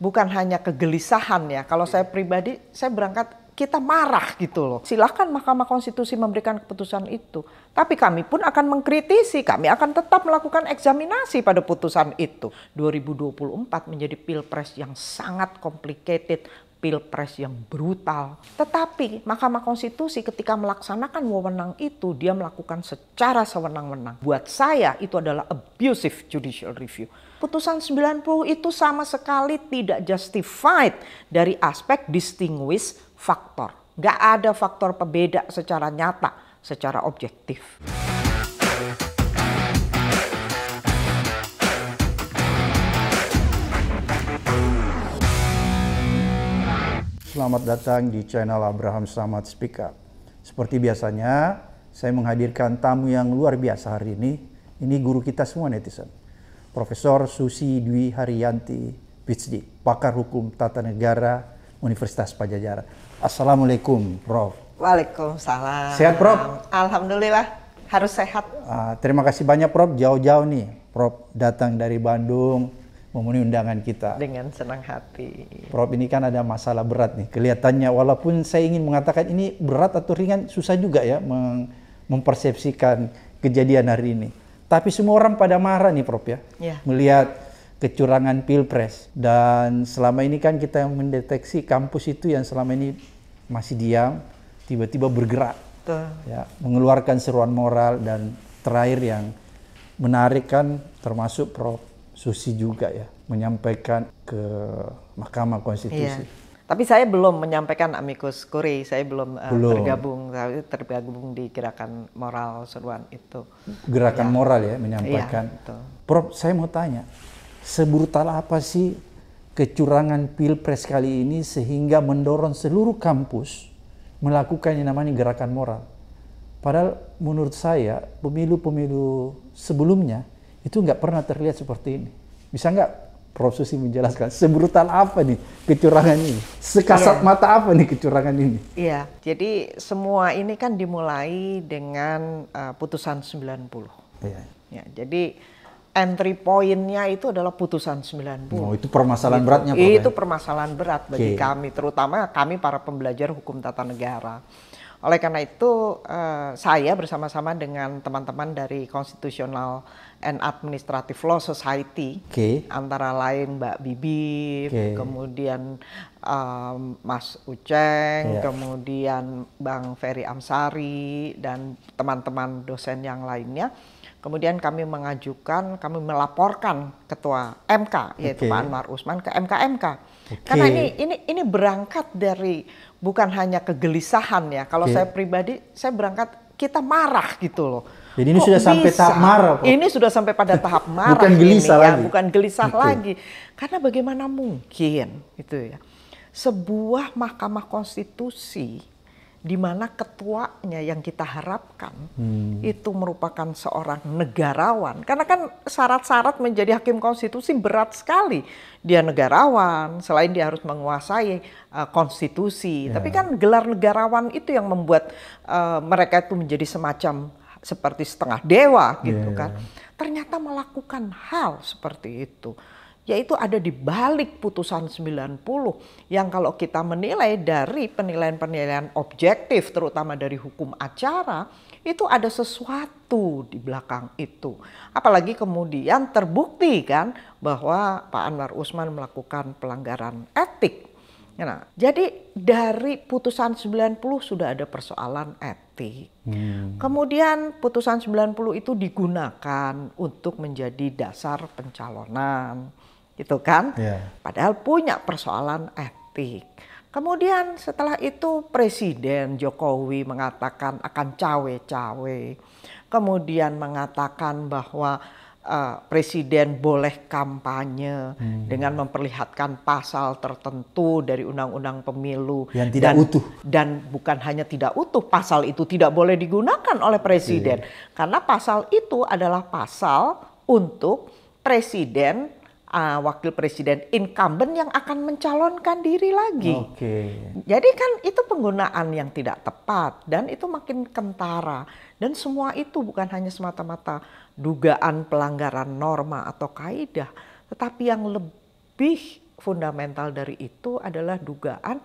bukan hanya kegelisahan ya. Kalau iya. saya pribadi, saya berangkat kita marah gitu loh. Silahkan Mahkamah Konstitusi memberikan keputusan itu. Tapi kami pun akan mengkritisi, kami akan tetap melakukan eksaminasi pada putusan itu. 2024 menjadi pilpres yang sangat complicated, pilpres yang brutal. Tetapi Mahkamah Konstitusi ketika melaksanakan wewenang itu, dia melakukan secara sewenang-wenang. Buat saya itu adalah abusive judicial review putusan 90 itu sama sekali tidak justified dari aspek distinguish faktor. Gak ada faktor pembeda secara nyata, secara objektif. Selamat datang di channel Abraham Samad Speak Up. Seperti biasanya, saya menghadirkan tamu yang luar biasa hari ini. Ini guru kita semua netizen Profesor Susi Dwi Haryanti PhD, pakar hukum tata negara Universitas Pajajaran. Assalamualaikum, Prof. Waalaikumsalam. Sehat, Prof? Alhamdulillah, harus sehat. Uh, terima kasih banyak, Prof. Jauh-jauh nih, Prof. Datang dari Bandung memenuhi undangan kita. Dengan senang hati. Prof, ini kan ada masalah berat nih. Kelihatannya, walaupun saya ingin mengatakan ini berat atau ringan, susah juga ya mem mempersepsikan kejadian hari ini. Tapi semua orang pada marah nih Prof ya, ya. melihat kecurangan pilpres. Dan selama ini kan kita yang mendeteksi kampus itu yang selama ini masih diam, tiba-tiba bergerak. Ya, mengeluarkan seruan moral dan terakhir yang menarik kan termasuk Prof Susi juga ya, menyampaikan ke Mahkamah Konstitusi. Ya tapi saya belum menyampaikan amicus curiae, saya belum, uh, belum. tergabung, saya tergabung di gerakan moral seruan itu. Gerakan ya. moral ya menyampaikan. Ya, Prof, saya mau tanya, sebrutal apa sih kecurangan pilpres kali ini sehingga mendorong seluruh kampus melakukan yang namanya gerakan moral? Padahal menurut saya pemilu-pemilu sebelumnya itu nggak pernah terlihat seperti ini. Bisa nggak prosesi Susi menjelaskan sebrutal apa nih kecurangan ini, sekasat yeah. mata apa nih kecurangan ini. Iya, yeah. jadi semua ini kan dimulai dengan uh, putusan 90. Iya. Yeah. Ya, jadi entry pointnya itu adalah putusan 90. Oh, itu permasalahan itu, beratnya Pak Itu ya? permasalahan berat bagi okay. kami, terutama kami para pembelajar hukum tata negara. Oleh karena itu eh, saya bersama-sama dengan teman-teman dari Constitutional and Administrative Law Society okay. antara lain Mbak Bibi, okay. kemudian um, Mas Uceng, yeah. kemudian Bang Ferry Amsari dan teman-teman dosen yang lainnya. Kemudian kami mengajukan, kami melaporkan ketua MK yaitu okay. Pak Anwar Usman ke MKMK. Okay. Karena ini ini ini berangkat dari bukan hanya kegelisahan ya. Kalau okay. Iya. saya pribadi, saya berangkat kita marah gitu loh. Jadi ini sudah bisa? sampai tahap marah. Kok? Ini sudah sampai pada tahap marah. bukan gelisah ini, ya, lagi. Ya, bukan gelisah okay. lagi. Karena bagaimana mungkin itu ya. Sebuah Mahkamah Konstitusi di mana ketuanya yang kita harapkan hmm. itu merupakan seorang negarawan. Karena kan syarat-syarat menjadi hakim konstitusi berat sekali. Dia negarawan, selain dia harus menguasai uh, konstitusi. Yeah. Tapi kan gelar negarawan itu yang membuat uh, mereka itu menjadi semacam seperti setengah dewa gitu yeah. Ya. kan. Ternyata melakukan hal seperti itu yaitu ada di balik putusan 90 yang kalau kita menilai dari penilaian-penilaian objektif terutama dari hukum acara itu ada sesuatu di belakang itu. Apalagi kemudian terbukti kan bahwa Pak Anwar Usman melakukan pelanggaran etik. Nah, jadi dari putusan 90 sudah ada persoalan etik. Hmm. Kemudian putusan 90 itu digunakan untuk menjadi dasar pencalonan gitu kan? Yeah. Padahal punya persoalan etik. Kemudian setelah itu Presiden Jokowi mengatakan akan cawe-cawe. Kemudian mengatakan bahwa uh, Presiden boleh kampanye hmm. dengan memperlihatkan pasal tertentu dari Undang-Undang Pemilu. Yang tidak dan, utuh. Dan bukan hanya tidak utuh, pasal itu tidak boleh digunakan oleh Presiden. Okay. Iya. Karena pasal itu adalah pasal untuk Presiden uh, wakil presiden incumbent yang akan mencalonkan diri lagi. Okay. Jadi kan itu penggunaan yang tidak tepat dan itu makin kentara dan semua itu bukan hanya semata-mata dugaan pelanggaran norma atau kaidah, tetapi yang lebih fundamental dari itu adalah dugaan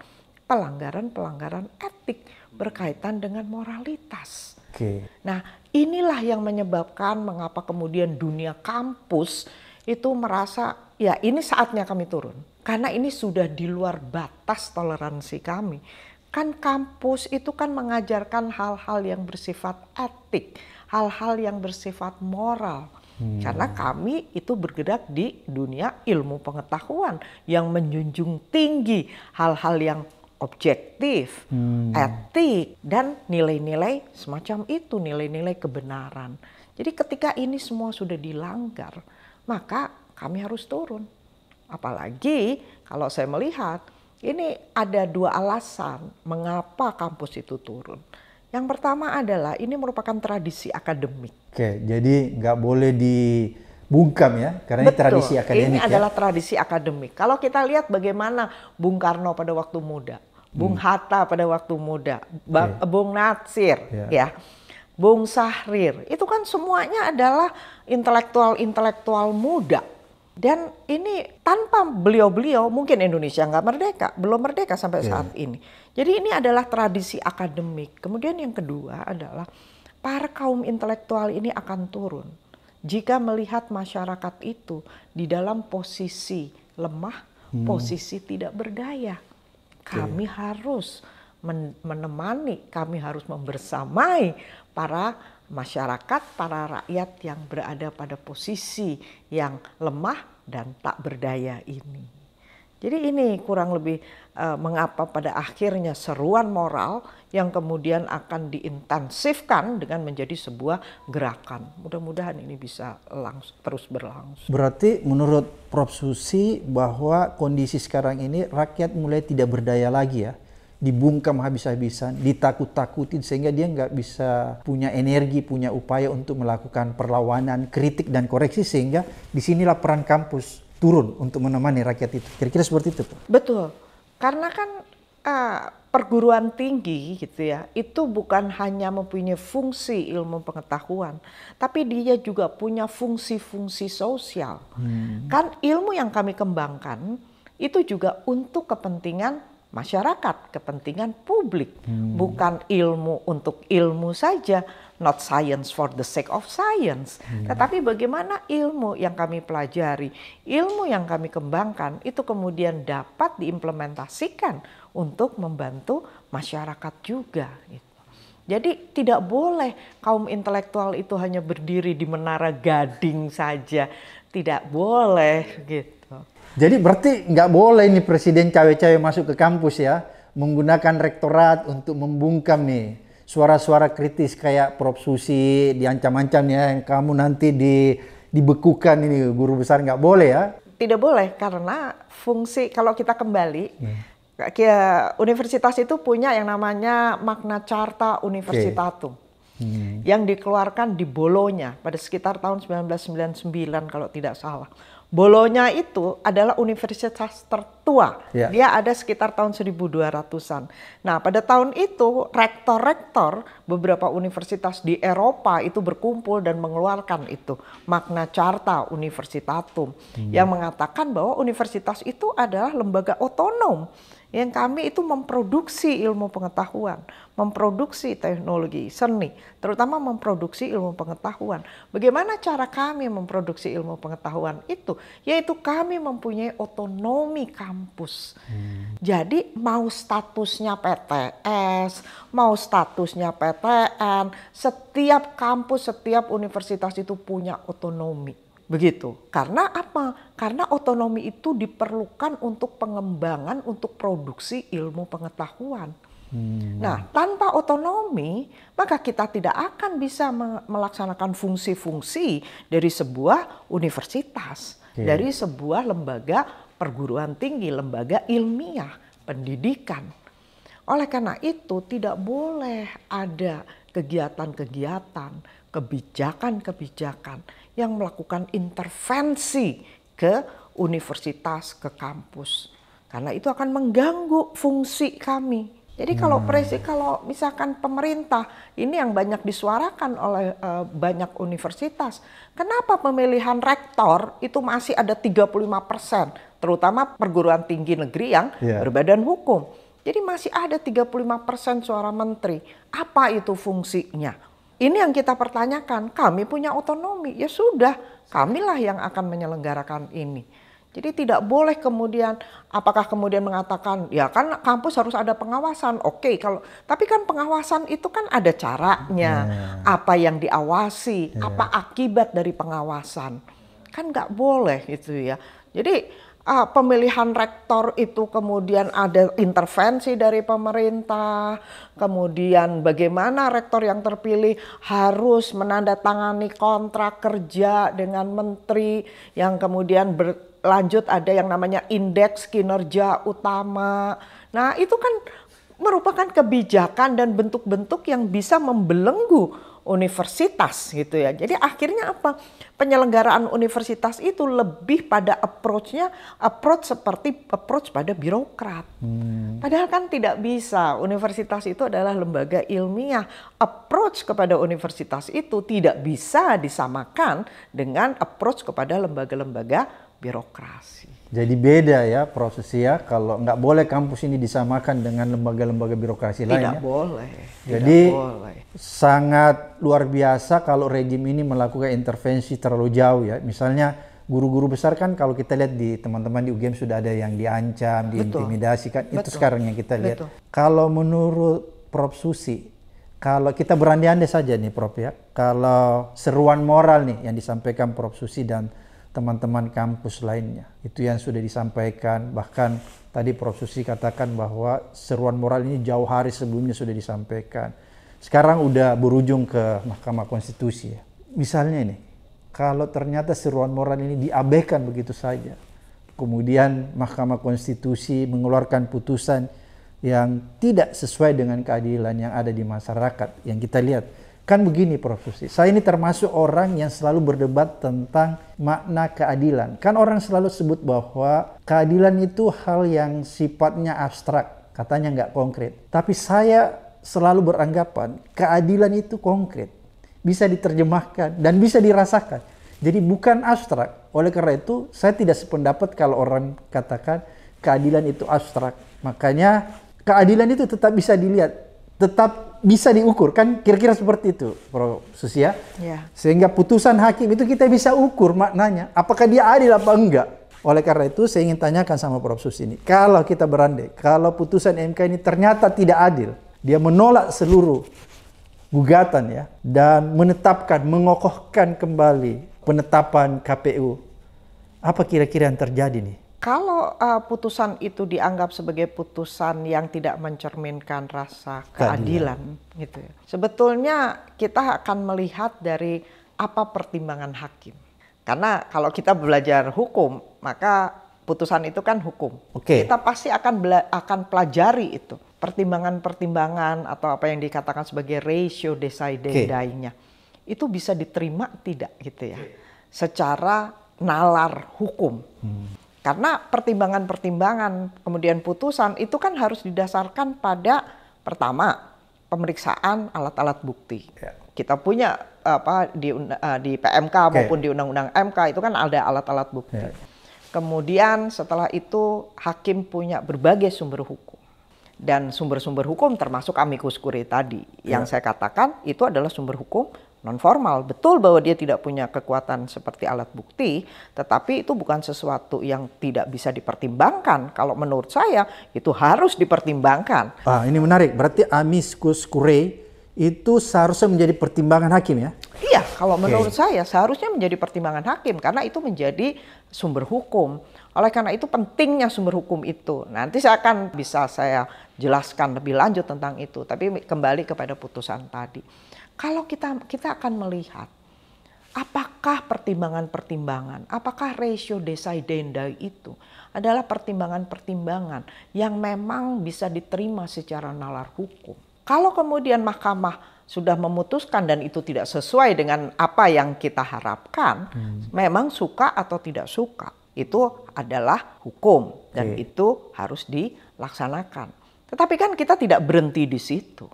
pelanggaran-pelanggaran etik berkaitan dengan moralitas. Okay. Nah, inilah yang menyebabkan mengapa kemudian dunia kampus itu merasa ya ini saatnya kami turun. Karena ini sudah di luar batas toleransi kami. Kan kampus itu kan mengajarkan hal-hal yang bersifat etik, hal-hal yang bersifat moral. Hmm. Karena kami itu bergerak di dunia ilmu pengetahuan yang menjunjung tinggi hal-hal yang objektif, hmm. etik, dan nilai-nilai semacam itu, nilai-nilai kebenaran. Jadi ketika ini semua sudah dilanggar, maka kami harus turun. Apalagi kalau saya melihat ini ada dua alasan mengapa kampus itu turun. Yang pertama adalah ini merupakan tradisi akademik. Oke, jadi nggak boleh dibungkam ya, karena Betul. ini tradisi akademik. Ini ya? adalah tradisi akademik. Kalau kita lihat bagaimana Bung Karno pada waktu muda, Bung hmm. Hatta pada waktu muda, okay. Bung Natsir, yeah. ya, ya. Bung Sahrir, itu kan semuanya adalah intelektual-intelektual muda. Dan ini tanpa beliau-beliau mungkin Indonesia nggak merdeka, belum merdeka sampai yeah. saat ini. Jadi ini adalah tradisi akademik. Kemudian yang kedua adalah para kaum intelektual ini akan turun jika melihat masyarakat itu di dalam posisi lemah, hmm. posisi tidak berdaya. Kami okay. Iya. harus menemani, kami harus membersamai para masyarakat, para rakyat yang berada pada posisi yang lemah dan tak berdaya ini. Jadi ini kurang lebih uh, mengapa pada akhirnya seruan moral yang kemudian akan diintensifkan dengan menjadi sebuah gerakan. Mudah-mudahan ini bisa terus berlangsung. Berarti menurut Prof Susi bahwa kondisi sekarang ini rakyat mulai tidak berdaya lagi ya? dibungkam habis-habisan, ditakut-takutin sehingga dia nggak bisa punya energi, punya upaya untuk melakukan perlawanan, kritik dan koreksi sehingga disinilah peran kampus turun untuk menemani rakyat itu. Kira-kira seperti itu. Pak. Betul, karena kan uh, perguruan tinggi gitu ya, itu bukan hanya mempunyai fungsi ilmu pengetahuan, tapi dia juga punya fungsi-fungsi sosial. Hmm. Kan ilmu yang kami kembangkan itu juga untuk kepentingan masyarakat, kepentingan publik, hmm. bukan ilmu untuk ilmu saja, not science for the sake of science, hmm. tetapi bagaimana ilmu yang kami pelajari, ilmu yang kami kembangkan itu kemudian dapat diimplementasikan untuk membantu masyarakat juga gitu. Jadi tidak boleh kaum intelektual itu hanya berdiri di menara gading saja. Tidak boleh gitu. Jadi berarti nggak boleh nih presiden cawe-cawe masuk ke kampus ya, menggunakan rektorat untuk membungkam nih suara-suara kritis kayak Prof Susi diancam-ancam ya yang kamu nanti di dibekukan ini guru besar nggak boleh ya? Tidak boleh karena fungsi kalau kita kembali hmm. Ya, universitas itu punya yang namanya makna carta universitatum. Okay. Hmm. yang dikeluarkan di Bolonya pada sekitar tahun 1999 kalau tidak salah. Bolonya itu adalah universitas tertua. Yeah. Dia ada sekitar tahun 1200-an. Nah, pada tahun itu rektor-rektor beberapa universitas di Eropa itu berkumpul dan mengeluarkan itu Magna Carta Universitatum yeah. Hmm. yang mengatakan bahwa universitas itu adalah lembaga otonom yang kami itu memproduksi ilmu pengetahuan, memproduksi teknologi seni, terutama memproduksi ilmu pengetahuan. Bagaimana cara kami memproduksi ilmu pengetahuan itu? Yaitu kami mempunyai otonomi kampus. Hmm. Jadi mau statusnya PTS, mau statusnya PTN, setiap kampus, setiap universitas itu punya otonomi Begitu. Karena apa? Karena otonomi itu diperlukan untuk pengembangan untuk produksi ilmu pengetahuan. Hmm. Nah, tanpa otonomi, maka kita tidak akan bisa melaksanakan fungsi-fungsi dari sebuah universitas, okay. dari sebuah lembaga perguruan tinggi, lembaga ilmiah, pendidikan. Oleh karena itu, tidak boleh ada kegiatan-kegiatan, kebijakan-kebijakan yang melakukan intervensi ke universitas, ke kampus. Karena itu akan mengganggu fungsi kami. Jadi kalau hmm. presi kalau misalkan pemerintah ini yang banyak disuarakan oleh e, banyak universitas, kenapa pemilihan rektor itu masih ada 35% terutama perguruan tinggi negeri yang yeah. berbadan hukum. Jadi masih ada 35% suara menteri. Apa itu fungsinya? Ini yang kita pertanyakan, kami punya otonomi, ya sudah, kamilah yang akan menyelenggarakan ini. Jadi tidak boleh kemudian apakah kemudian mengatakan ya kan kampus harus ada pengawasan. Oke, okay, kalau tapi kan pengawasan itu kan ada caranya. Yeah. Apa yang diawasi, yeah. apa akibat dari pengawasan. Kan nggak boleh gitu ya. Jadi uh, pemilihan rektor itu kemudian ada intervensi dari pemerintah, kemudian bagaimana rektor yang terpilih harus menandatangani kontrak kerja dengan menteri yang kemudian berlanjut ada yang namanya indeks kinerja utama. Nah, itu kan merupakan kebijakan dan bentuk-bentuk yang bisa membelenggu universitas gitu ya. Jadi akhirnya apa? penyelenggaraan universitas itu lebih pada approach-nya approach seperti approach pada birokrat. Hmm. Padahal kan tidak bisa. Universitas itu adalah lembaga ilmiah. Approach kepada universitas itu tidak bisa disamakan dengan approach kepada lembaga-lembaga birokrasi. Jadi beda ya prosesnya ya, kalau nggak boleh kampus ini disamakan dengan lembaga-lembaga birokrasi lain. Tidak ya. boleh. Jadi Tidak boleh. sangat luar biasa kalau rejim ini melakukan intervensi terlalu jauh ya. Misalnya guru-guru besar kan kalau kita lihat di teman-teman di UGM sudah ada yang diancam, diintimidasi kan Betul. itu sekarang yang kita lihat. Betul. Kalau menurut Prof Susi, kalau kita berandai-andai saja nih Prof ya, kalau seruan moral nih yang disampaikan Prof Susi dan teman-teman kampus lainnya. Itu yang sudah disampaikan. Bahkan tadi Prof. Susi katakan bahwa seruan moral ini jauh hari sebelumnya sudah disampaikan. Sekarang udah berujung ke Mahkamah Konstitusi. Ya. Misalnya ini, kalau ternyata seruan moral ini diabaikan begitu saja, kemudian Mahkamah Konstitusi mengeluarkan putusan yang tidak sesuai dengan keadilan yang ada di masyarakat yang kita lihat Kan begini Prof. Susi, saya ini termasuk orang yang selalu berdebat tentang makna keadilan. Kan orang selalu sebut bahwa keadilan itu hal yang sifatnya abstrak, katanya nggak konkret. Tapi saya selalu beranggapan keadilan itu konkret, bisa diterjemahkan dan bisa dirasakan. Jadi bukan abstrak. Oleh karena itu, saya tidak sependapat kalau orang katakan keadilan itu abstrak. Makanya keadilan itu tetap bisa dilihat, tetap bisa diukur kan kira-kira seperti itu Prof. Susia ya. Iya. sehingga putusan hakim itu kita bisa ukur maknanya apakah dia adil apa enggak oleh karena itu saya ingin tanyakan sama Prof. Susi ini kalau kita berandai kalau putusan MK ini ternyata tidak adil dia menolak seluruh gugatan ya dan menetapkan mengokohkan kembali penetapan KPU apa kira-kira yang terjadi nih kalau uh, putusan itu dianggap sebagai putusan yang tidak mencerminkan rasa keadilan, keadilan gitu ya. Sebetulnya kita akan melihat dari apa pertimbangan hakim. Karena kalau kita belajar hukum, maka putusan itu kan hukum. Okay. Kita pasti akan bela akan pelajari itu pertimbangan-pertimbangan atau apa yang dikatakan sebagai ratio desidendainya. Okay. Itu bisa diterima tidak gitu ya. Okay. Secara nalar hukum. Hmm. Karena pertimbangan-pertimbangan kemudian putusan itu kan harus didasarkan pada pertama pemeriksaan alat-alat bukti. Ya. Kita punya apa di uh, di PMK maupun di Undang-Undang MK itu kan ada alat-alat bukti. Ya. Kemudian setelah itu hakim punya berbagai sumber hukum dan sumber-sumber hukum termasuk amicus curiae tadi yang ya. saya katakan itu adalah sumber hukum non Betul bahwa dia tidak punya kekuatan seperti alat bukti, tetapi itu bukan sesuatu yang tidak bisa dipertimbangkan. Kalau menurut saya itu harus dipertimbangkan. Ah, ini menarik. Berarti amicus curiae itu seharusnya menjadi pertimbangan hakim ya? Iya, kalau menurut saya seharusnya menjadi pertimbangan hakim karena itu menjadi sumber hukum. Oleh karena itu pentingnya sumber hukum itu. Nanti saya akan bisa saya jelaskan lebih lanjut tentang itu, tapi kembali kepada putusan tadi. Kalau kita kita akan melihat apakah pertimbangan-pertimbangan, apakah ratio desaidenda itu adalah pertimbangan-pertimbangan yang memang bisa diterima secara nalar hukum. Kalau kemudian mahkamah sudah memutuskan dan itu tidak sesuai dengan apa yang kita harapkan, hmm. memang suka atau tidak suka, itu adalah hukum dan okay. itu harus dilaksanakan. Tetapi kan kita tidak berhenti di situ.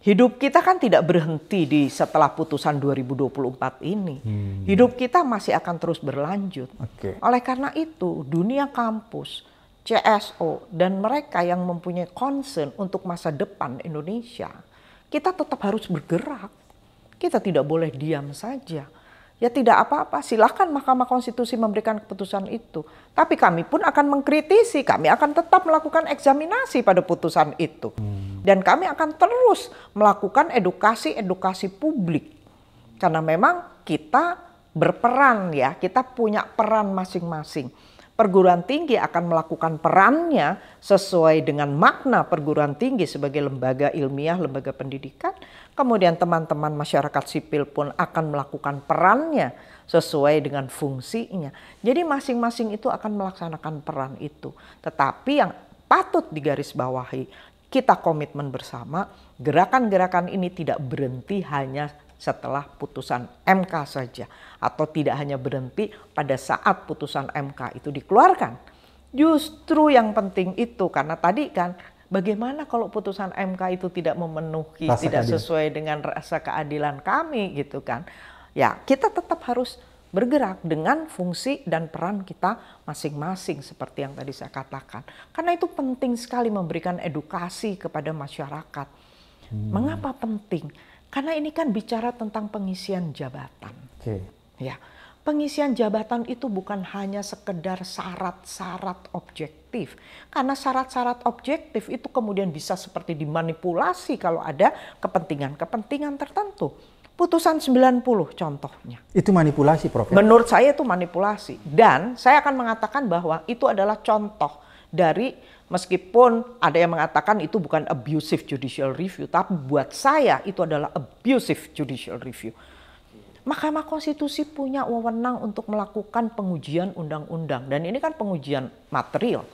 Hidup kita kan tidak berhenti di setelah putusan 2024 ini. Hmm. Hidup kita masih akan terus berlanjut. Okay. Oleh karena itu, dunia kampus, CSO, dan mereka yang mempunyai concern untuk masa depan Indonesia, kita tetap harus bergerak. Kita tidak boleh diam saja. Ya tidak apa-apa, silahkan Mahkamah Konstitusi memberikan keputusan itu. Tapi kami pun akan mengkritisi, kami akan tetap melakukan eksaminasi pada putusan itu. Hmm. Dan kami akan terus melakukan edukasi-edukasi publik. Karena memang kita berperan ya, kita punya peran masing-masing perguruan tinggi akan melakukan perannya sesuai dengan makna perguruan tinggi sebagai lembaga ilmiah, lembaga pendidikan. Kemudian teman-teman masyarakat sipil pun akan melakukan perannya sesuai dengan fungsinya. Jadi masing-masing itu akan melaksanakan peran itu. Tetapi yang patut digarisbawahi, kita komitmen bersama, gerakan-gerakan ini tidak berhenti hanya setelah putusan MK saja atau tidak hanya berhenti pada saat putusan MK itu dikeluarkan. Justru yang penting itu karena tadi kan bagaimana kalau putusan MK itu tidak memenuhi rasa tidak keadilan. sesuai dengan rasa keadilan kami gitu kan. Ya, kita tetap harus bergerak dengan fungsi dan peran kita masing-masing seperti yang tadi saya katakan. Karena itu penting sekali memberikan edukasi kepada masyarakat. Hmm. Mengapa penting? Karena ini kan bicara tentang pengisian jabatan. Okay. Ya, pengisian jabatan itu bukan hanya sekedar syarat-syarat objektif. Karena syarat-syarat objektif itu kemudian bisa seperti dimanipulasi kalau ada kepentingan-kepentingan tertentu. Putusan 90 contohnya. Itu manipulasi, Prof. Ya? Menurut saya itu manipulasi. Dan saya akan mengatakan bahwa itu adalah contoh dari Meskipun ada yang mengatakan itu bukan abusive judicial review, tapi buat saya itu adalah abusive judicial review. Mahkamah Konstitusi punya wewenang untuk melakukan pengujian undang-undang dan ini kan pengujian material.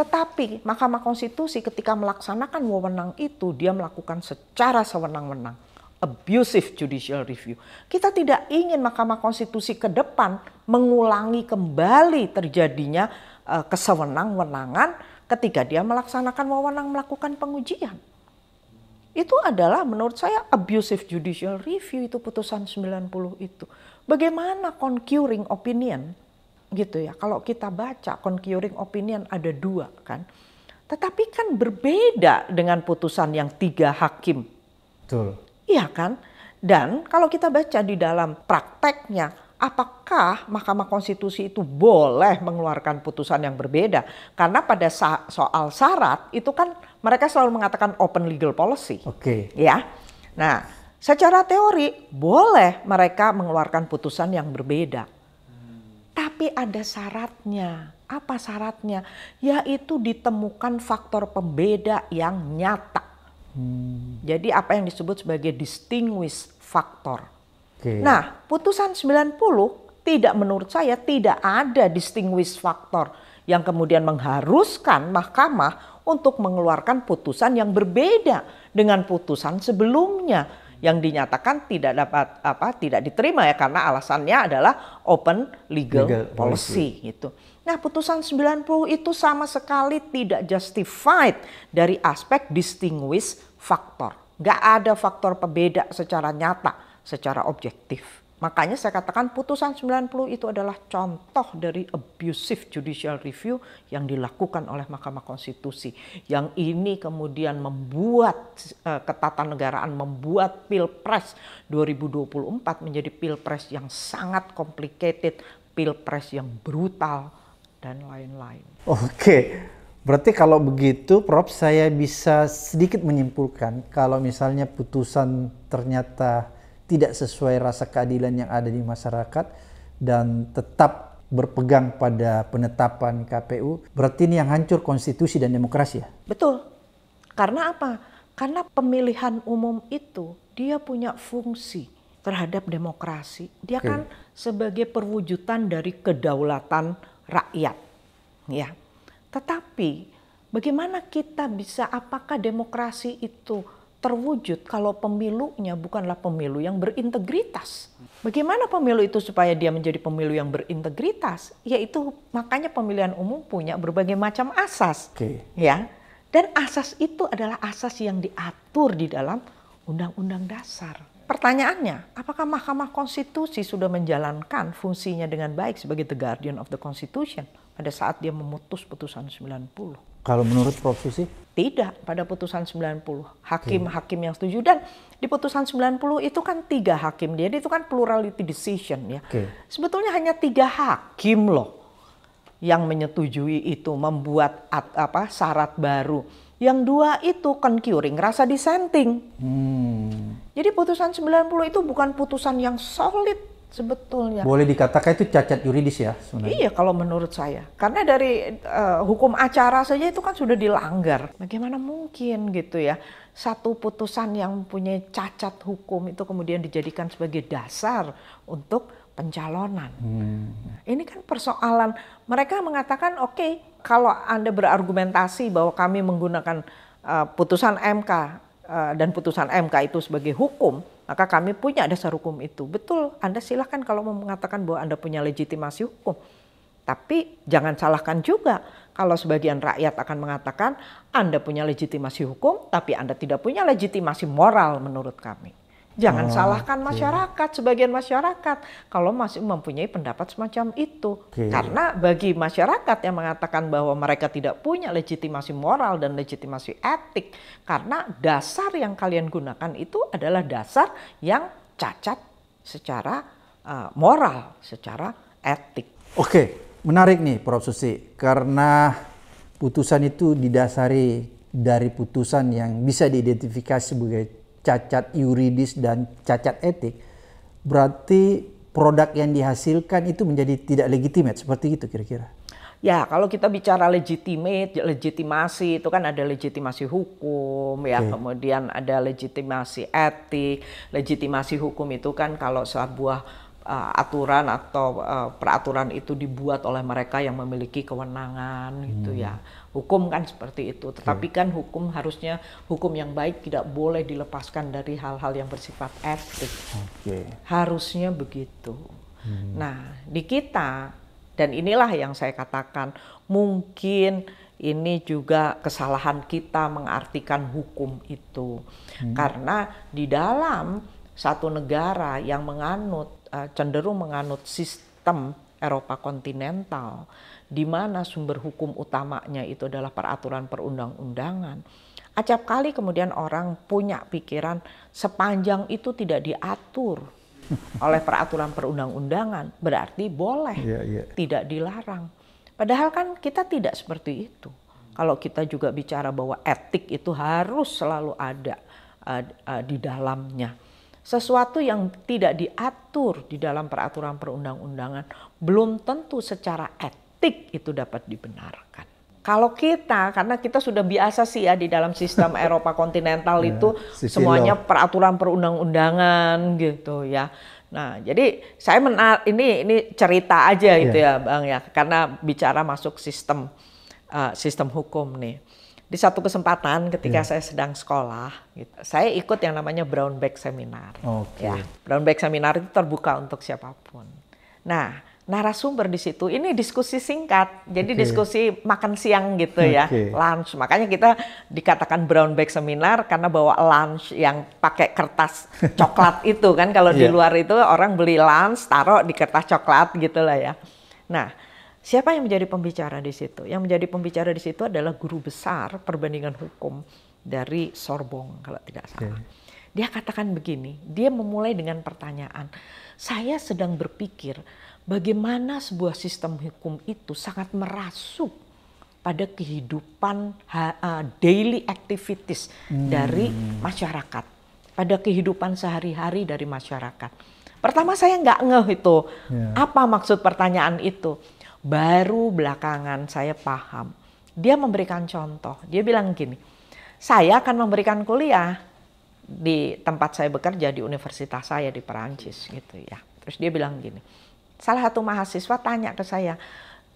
Tetapi Mahkamah Konstitusi ketika melaksanakan wewenang itu dia melakukan secara sewenang-wenang abusive judicial review. Kita tidak ingin Mahkamah Konstitusi ke depan mengulangi kembali terjadinya eh, kesewenang-wenangan ketika dia melaksanakan wewenang melakukan pengujian. Itu adalah menurut saya abusive judicial review itu putusan 90 itu. Bagaimana concurring opinion gitu ya. Kalau kita baca concurring opinion ada dua kan. Tetapi kan berbeda dengan putusan yang tiga hakim. Betul. Iya kan? Dan kalau kita baca di dalam prakteknya, apakah Mahkamah Konstitusi itu boleh mengeluarkan putusan yang berbeda? Karena pada soal syarat itu kan mereka selalu mengatakan open legal policy. Oke. Okay. Ya. Nah, secara teori boleh mereka mengeluarkan putusan yang berbeda. Tapi ada syaratnya. Apa syaratnya? Yaitu ditemukan faktor pembeda yang nyata. Hmm. Jadi apa yang disebut sebagai distinguished factor Okay. Nah, putusan 90 tidak menurut saya tidak ada distinguish faktor yang kemudian mengharuskan mahkamah untuk mengeluarkan putusan yang berbeda dengan putusan sebelumnya yang dinyatakan tidak dapat apa tidak diterima ya karena alasannya adalah open legal, legal policy, policy gitu. Nah, putusan 90 itu sama sekali tidak justified dari aspek distinguish faktor. Gak ada faktor pembeda secara nyata secara objektif. Makanya saya katakan putusan 90 itu adalah contoh dari abusive judicial review yang dilakukan oleh Mahkamah Konstitusi. Yang ini kemudian membuat uh, ketatanegaraan, membuat Pilpres 2024 menjadi Pilpres yang sangat complicated, Pilpres yang brutal, dan lain-lain. Oke, berarti kalau begitu Prof saya bisa sedikit menyimpulkan kalau misalnya putusan ternyata tidak sesuai rasa keadilan yang ada di masyarakat dan tetap berpegang pada penetapan KPU, berarti ini yang hancur konstitusi dan demokrasi ya? Betul. Karena apa? Karena pemilihan umum itu dia punya fungsi terhadap demokrasi. Dia okay. kan sebagai perwujudan dari kedaulatan rakyat. Ya. Tetapi bagaimana kita bisa apakah demokrasi itu terwujud kalau pemilunya bukanlah pemilu yang berintegritas. Bagaimana pemilu itu supaya dia menjadi pemilu yang berintegritas? Yaitu makanya pemilihan umum punya berbagai macam asas. Okay. Ya. Dan asas itu adalah asas yang diatur di dalam undang-undang dasar. Pertanyaannya, apakah Mahkamah Konstitusi sudah menjalankan fungsinya dengan baik sebagai the guardian of the constitution pada saat dia memutus putusan 90? Kalau menurut Prof Susi? Tidak pada putusan 90. Hakim-hakim yang setuju. Dan di putusan 90 itu kan tiga hakim. Jadi itu kan plurality decision ya. Oke. Sebetulnya hanya tiga hakim loh yang menyetujui itu membuat at, apa syarat baru. Yang dua itu concurring, rasa dissenting. Hmm. Jadi putusan 90 itu bukan putusan yang solid Sebetulnya. Boleh dikatakan itu cacat yuridis ya sebenarnya. Iya kalau menurut saya. Karena dari uh, hukum acara saja itu kan sudah dilanggar. Bagaimana mungkin gitu ya satu putusan yang punya cacat hukum itu kemudian dijadikan sebagai dasar untuk pencalonan. Hmm. Ini kan persoalan mereka mengatakan oke okay, kalau Anda berargumentasi bahwa kami menggunakan uh, putusan MK uh, eh, dan putusan MK itu sebagai hukum maka kami punya dasar hukum itu. Betul, Anda silahkan kalau mau mengatakan bahwa Anda punya legitimasi hukum. Tapi jangan salahkan juga kalau sebagian rakyat akan mengatakan Anda punya legitimasi hukum tapi Anda tidak punya legitimasi moral menurut kami. Jangan oh, salahkan okay. masyarakat, sebagian masyarakat kalau masih mempunyai pendapat semacam itu. Okay. Karena bagi masyarakat yang mengatakan bahwa mereka tidak punya legitimasi moral dan legitimasi etik, karena dasar yang kalian gunakan itu adalah dasar yang cacat secara uh, moral, secara etik. Oke, okay. menarik nih Prof Susi, karena putusan itu didasari dari putusan yang bisa diidentifikasi sebagai cacat yuridis dan cacat etik, berarti produk yang dihasilkan itu menjadi tidak legitimate seperti itu kira-kira. Ya, kalau kita bicara legitimate, ya legitimasi itu kan ada legitimasi hukum, ya, okay. kemudian ada legitimasi etik. Legitimasi hukum itu kan kalau sebuah uh, aturan atau uh, peraturan itu dibuat oleh mereka yang memiliki kewenangan gitu hmm. gitu ya Hukum kan seperti itu, iya. tetapi kan hukum harusnya hukum yang baik tidak boleh dilepaskan dari hal-hal yang bersifat etik. Okay. Harusnya begitu. Hmm. Nah, di kita dan inilah yang saya katakan mungkin ini juga kesalahan kita mengartikan hukum itu hmm. karena di dalam satu negara yang menganut eh, cenderung menganut sistem Eropa kontinental di mana sumber hukum utamanya itu adalah peraturan perundang-undangan. Acap kali kemudian orang punya pikiran sepanjang itu tidak diatur oleh peraturan perundang-undangan, berarti boleh, yeah, yeah. tidak dilarang. Padahal kan kita tidak seperti itu. Kalau kita juga bicara bahwa etik itu harus selalu ada uh, uh, di dalamnya sesuatu yang tidak diatur di dalam peraturan perundang-undangan belum tentu secara etik detik itu dapat dibenarkan. Kalau kita, karena kita sudah biasa sih ya di dalam sistem Eropa kontinental ya, itu yeah, semuanya peraturan perundang-undangan gitu ya. Nah, jadi saya menar ini ini cerita aja ya. gitu ya, Bang ya, karena bicara masuk sistem uh, sistem hukum nih. Di satu kesempatan ketika yeah. saya sedang sekolah, gitu, saya ikut yang namanya Brown Bag Seminar. Okay. Ya, Bag Seminar itu terbuka untuk siapapun. Nah, narasumber di situ. Ini diskusi singkat, jadi okay. diskusi makan siang gitu ya, lunch. Makanya kita dikatakan brown bag seminar karena bawa lunch yang pakai kertas coklat itu kan. Kalau yeah. di iya. luar itu orang beli lunch, taruh di kertas coklat gitu lah ya. Nah, siapa yang menjadi pembicara di situ? Yang menjadi pembicara di situ adalah guru besar perbandingan hukum dari Sorbong kalau tidak salah. Okay. Dia katakan begini, dia memulai dengan pertanyaan, saya sedang berpikir bagaimana sebuah sistem hukum itu sangat merasuk pada kehidupan ha, daily activities hmm. dari masyarakat, pada kehidupan sehari-hari dari masyarakat. Pertama saya nggak ngeh itu, yeah. apa maksud pertanyaan itu. Baru belakangan saya paham. Dia memberikan contoh, dia bilang gini, saya akan memberikan kuliah di tempat saya bekerja di universitas saya di Perancis gitu ya. Terus dia bilang gini, salah satu mahasiswa tanya ke saya,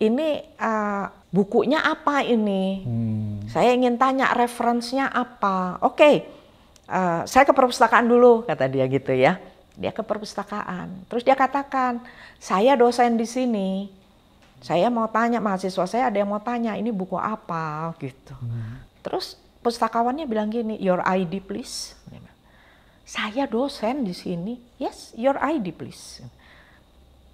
ini uh, bukunya apa ini? Hmm. Saya ingin tanya referensinya apa. Oke, okay, uh, eh, saya ke perpustakaan dulu kata dia gitu ya. Dia ke perpustakaan. Terus dia katakan, saya dosen di sini. Saya mau tanya mahasiswa saya ada yang mau tanya ini buku apa gitu. Hmm. Terus pustakawannya bilang gini, your ID please. Saya dosen di sini. Yes, your ID please.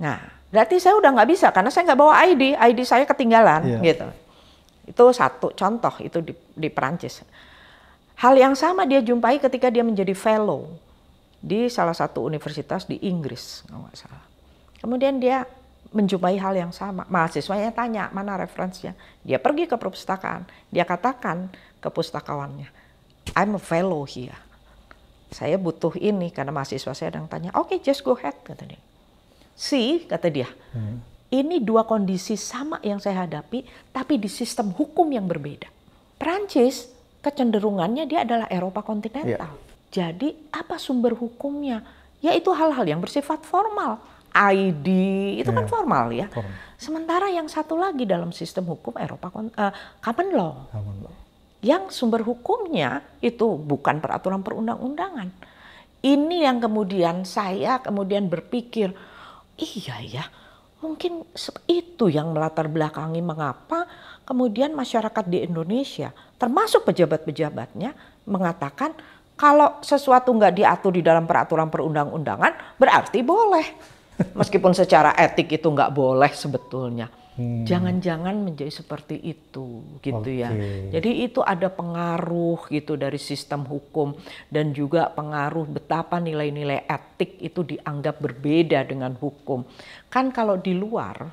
Nah, berarti saya udah nggak bisa karena saya nggak bawa ID, ID saya ketinggalan yeah. gitu. Itu satu contoh itu di, di Perancis. Hal yang sama dia jumpai ketika dia menjadi fellow di salah satu universitas di Inggris, kalau nggak salah. Kemudian dia menjumpai hal yang sama. Mahasiswanya tanya, mana referensinya? Dia pergi ke perpustakaan. Dia katakan ke pustakawannya, I'm a fellow here. Saya butuh ini karena mahasiswa saya yang tanya, oke okay, just go ahead, kata dia. Si, kata dia, hmm. ini dua kondisi sama yang saya hadapi, tapi di sistem hukum yang berbeda. Perancis kecenderungannya dia adalah Eropa kontinental. Yeah. Jadi apa sumber hukumnya? Yaitu hal-hal yang bersifat formal. ID itu yeah. kan ya, formal ya. Formal. Sementara yang satu lagi dalam sistem hukum Eropa uh, common law. Common law. Yang sumber hukumnya itu bukan peraturan perundang-undangan. Ini yang kemudian saya kemudian berpikir iya ya mungkin itu yang melatar belakangi mengapa kemudian masyarakat di Indonesia termasuk pejabat-pejabatnya mengatakan kalau sesuatu nggak diatur di dalam peraturan perundang-undangan berarti boleh meskipun secara etik itu nggak boleh sebetulnya Hmm. Jangan-jangan hmm. menjadi seperti itu, gitu okay. ya. Jadi itu ada pengaruh gitu dari sistem hukum dan juga pengaruh betapa nilai-nilai etik itu dianggap berbeda dengan hukum. Kan kalau di luar,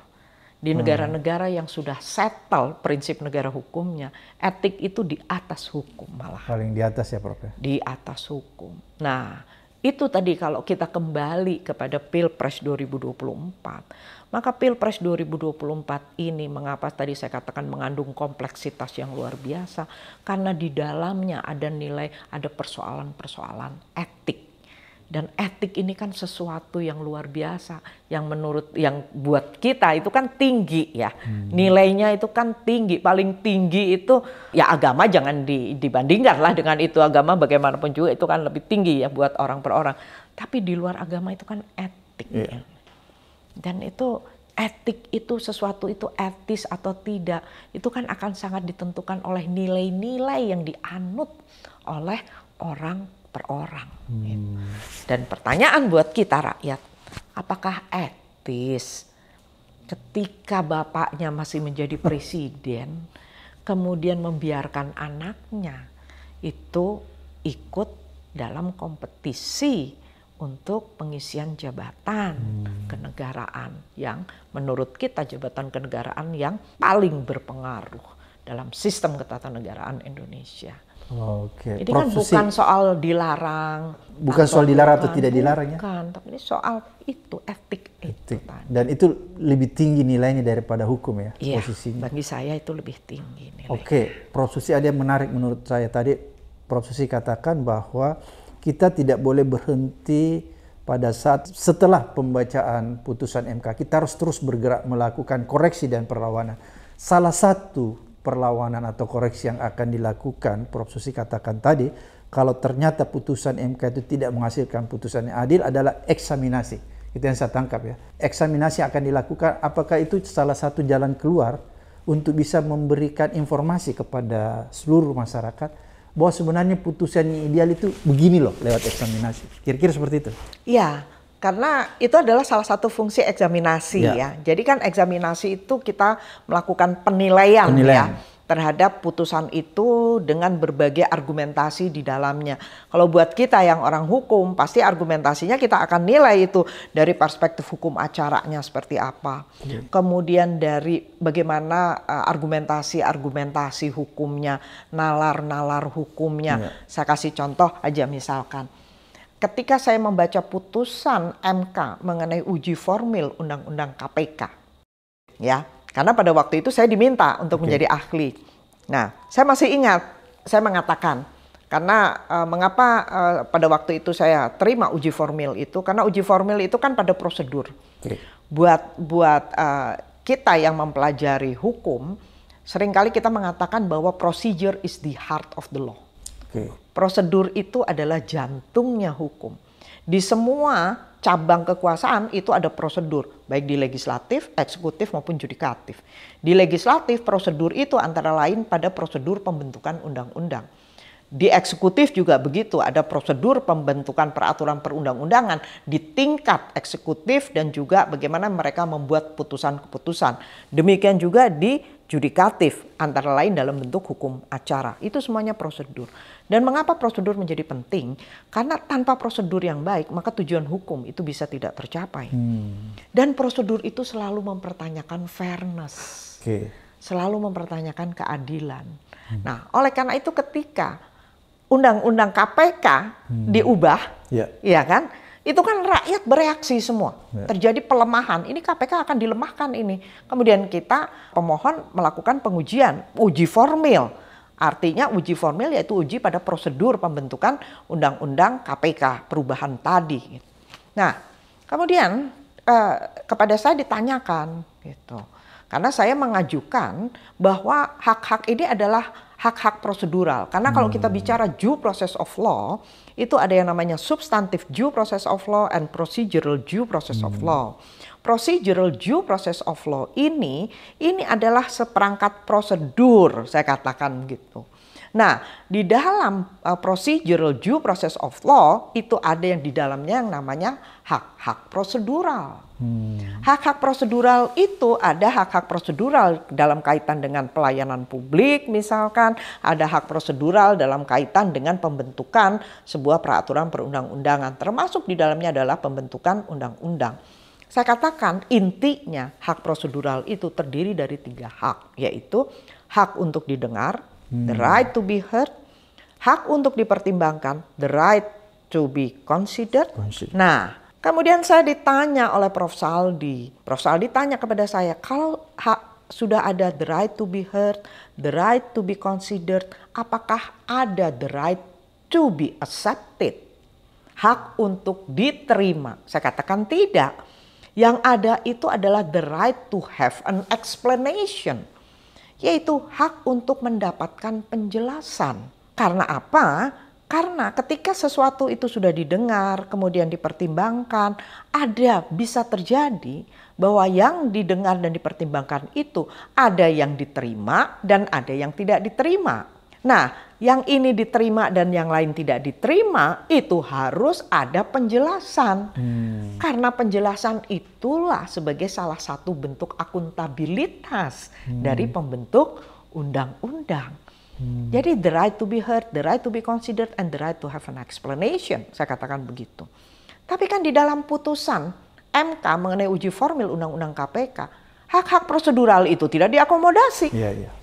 di hmm. negara-negara yang sudah settle prinsip negara hukumnya, etik itu di atas hukum malah. Paling di atas ya, Prof. Ya? Di atas hukum. Nah, itu tadi kalau kita kembali kepada Pilpres 2024 maka Pilpres 2024 ini mengapa tadi saya katakan mengandung kompleksitas yang luar biasa karena di dalamnya ada nilai ada persoalan-persoalan etik. Dan etik ini kan sesuatu yang luar biasa yang menurut yang buat kita itu kan tinggi ya. Hmm. Nilainya itu kan tinggi, paling tinggi itu ya agama jangan di, dibandingkan lah dengan itu agama bagaimanapun juga itu kan lebih tinggi ya buat orang per orang. Tapi di luar agama itu kan etik. Yeah. Ya iya. Dan itu etik itu sesuatu itu etis atau tidak itu kan akan sangat ditentukan oleh nilai-nilai yang dianut oleh orang per orang. Hmm. Gitu. Dan pertanyaan buat kita rakyat, apakah etis ketika bapaknya masih menjadi presiden kemudian membiarkan anaknya itu ikut dalam kompetisi untuk pengisian jabatan hmm. kenegaraan yang menurut kita jabatan kenegaraan yang paling berpengaruh dalam sistem ketatanegaraan Indonesia. Oke. Okay. Ini kan bukan soal dilarang. Bukan soal dilarang atau tidak dilarang ya? Bukan, tapi ini soal itu etik. Etik. Itu Dan itu lebih tinggi nilainya daripada hukum ya? Iya. Posisinya. Bagi saya itu lebih tinggi nilainya. Oke, okay. Prof Susi ada yang menarik menurut saya tadi. Prof Susi katakan bahwa kita tidak boleh berhenti pada saat setelah pembacaan putusan MK. Kita harus terus bergerak melakukan koreksi dan perlawanan. Salah satu perlawanan atau koreksi yang akan dilakukan, Prof. Susi katakan tadi, kalau ternyata putusan MK itu tidak menghasilkan putusan yang adil adalah eksaminasi. Itu yang saya tangkap ya. Eksaminasi akan dilakukan apakah itu salah satu jalan keluar untuk bisa memberikan informasi kepada seluruh masyarakat bahwa sebenarnya putusannya ideal itu begini loh lewat eksaminasi. Kira-kira seperti itu. Iya, karena itu adalah salah satu fungsi eksaminasi ya. ya. Jadi kan eksaminasi itu kita melakukan penilaian, ya. penilaian. ya terhadap putusan itu dengan berbagai argumentasi di dalamnya. Kalau buat kita yang orang hukum, pasti argumentasinya kita akan nilai itu dari perspektif hukum acaranya seperti apa. Ya. Kemudian dari bagaimana eh, argumentasi-argumentasi hukumnya, nalar-nalar hukumnya. Ya. Saya kasih contoh aja misalkan. Ketika saya membaca putusan MK mengenai uji formil Undang-Undang KPK, ya karena pada waktu itu saya diminta untuk okay. menjadi ahli. Nah, saya masih ingat, saya mengatakan, karena uh, mengapa uh, pada waktu itu saya terima uji formil itu, karena uji formil itu kan pada prosedur. Okay. Buat buat uh, kita yang mempelajari hukum, seringkali kita mengatakan bahwa procedure is the heart of the law. Okay. Prosedur itu adalah jantungnya hukum. Di semua cabang kekuasaan itu ada prosedur, baik di legislatif, eksekutif maupun judikatif. Di legislatif prosedur itu antara lain pada prosedur pembentukan undang-undang di eksekutif juga begitu, ada prosedur pembentukan peraturan perundang-undangan di tingkat eksekutif dan juga bagaimana mereka membuat putusan-keputusan. Demikian juga di judikatif, antara lain dalam bentuk hukum acara. Itu semuanya prosedur. Dan mengapa prosedur menjadi penting? Karena tanpa prosedur yang baik, maka tujuan hukum itu bisa tidak tercapai. Hmm. Dan prosedur itu selalu mempertanyakan fairness. Okay. Selalu mempertanyakan keadilan. Hmm. Nah, oleh karena itu ketika undang-undang KPK hmm. diubah, ya. ya kan? Itu kan rakyat bereaksi semua. Ya. Terjadi pelemahan. Ini KPK akan dilemahkan ini. Kemudian kita pemohon melakukan pengujian, uji formil. Artinya uji formil yaitu uji pada prosedur pembentukan undang-undang KPK perubahan tadi. Nah, kemudian eh, kepada saya ditanyakan gitu. Karena saya mengajukan bahwa hak-hak ini adalah hak-hak prosedural. Karena kalau kita hmm. bicara due process of law, itu ada yang namanya substantive due process of law and procedural due process of hmm. law. Procedural due process of law ini ini adalah seperangkat prosedur, saya katakan gitu. Nah, di dalam uh, procedural due process of law itu ada yang di dalamnya yang namanya hak-hak prosedural hak hmm. Hak-hak prosedural itu ada hak-hak prosedural dalam kaitan dengan pelayanan publik misalkan, ada hak prosedural dalam kaitan dengan pembentukan sebuah peraturan perundang-undangan, termasuk di dalamnya adalah pembentukan undang-undang. Saya katakan intinya hak prosedural itu terdiri dari tiga hak, yaitu hak untuk didengar, hmm. the right to be heard, hak untuk dipertimbangkan, the right to be considered. considered. Nah, Kemudian saya ditanya oleh Prof. Saldi. Prof. Saldi tanya kepada saya, kalau hak, sudah ada the right to be heard, the right to be considered, apakah ada the right to be accepted? Hak untuk diterima. Saya katakan tidak. Yang ada itu adalah the right to have an explanation. Yaitu hak untuk mendapatkan penjelasan. Karena apa? Karena ketika sesuatu itu sudah didengar, kemudian dipertimbangkan, ada bisa terjadi bahwa yang didengar dan dipertimbangkan itu ada yang diterima dan ada yang tidak diterima. Nah, yang ini diterima dan yang lain tidak diterima itu harus ada penjelasan. Hmm. Karena penjelasan itulah sebagai salah satu bentuk akuntabilitas hmm. dari pembentuk undang-undang. Hmm. Jadi the right to be heard, the right to be considered, and the right to have an explanation. Saya katakan begitu. Tapi kan di dalam putusan MK mengenai uji formil Undang-Undang KPK, hak-hak prosedural itu tidak diakomodasi. Yeah, yeah.